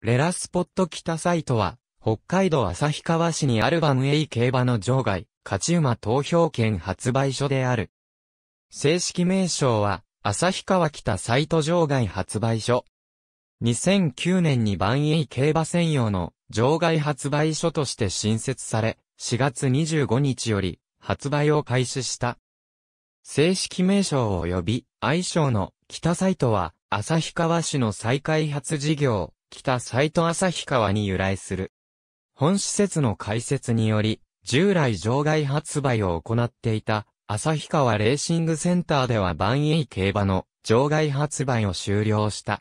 レラスポット北サイトは、北海道旭川市にあるバンエイ競馬の場外、勝ち馬投票券発売所である。正式名称は、旭川北サイト場外発売所。2009年にバンエイ競馬専用の場外発売所として新設され、4月25日より発売を開始した。正式名称及び愛称の北サイトは、旭川市の再開発事業、北斎戸旭川に由来する。本施設の開設により、従来場外発売を行っていた、旭川レーシングセンターでは万栄競馬の場外発売を終了した。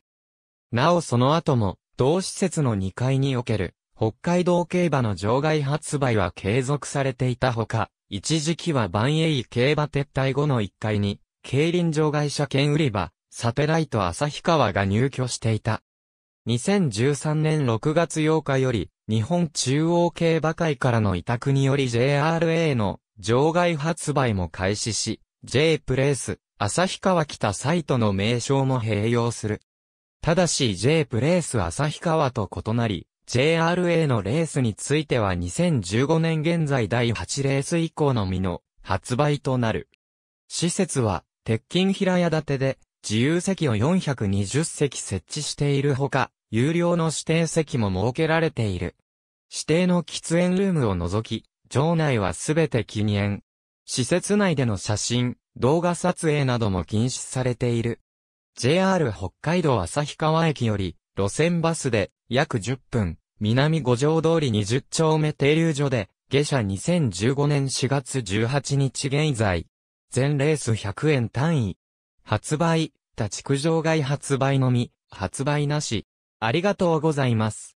なおその後も、同施設の2階における、北海道競馬の場外発売は継続されていたほか、一時期は万栄競馬撤退後の1階に、競輪場外車券売り場、サテライト旭川が入居していた。2013年6月8日より、日本中央競馬会からの委託により JRA の場外発売も開始し、J プレイス、旭川北サイトの名称も併用する。ただし J プレイス旭川と異なり、JRA のレースについては2015年現在第8レース以降のみの発売となる。施設は、鉄筋平屋建てで、自由席を420席設置しているほか、有料の指定席も設けられている。指定の喫煙ルームを除き、場内はすべて禁煙。施設内での写真、動画撮影なども禁止されている。JR 北海道旭川駅より、路線バスで約10分、南五条通り20丁目停留所で、下車2015年4月18日現在。全レース100円単位。発売、立ち苦場外発売のみ、発売なし。ありがとうございます。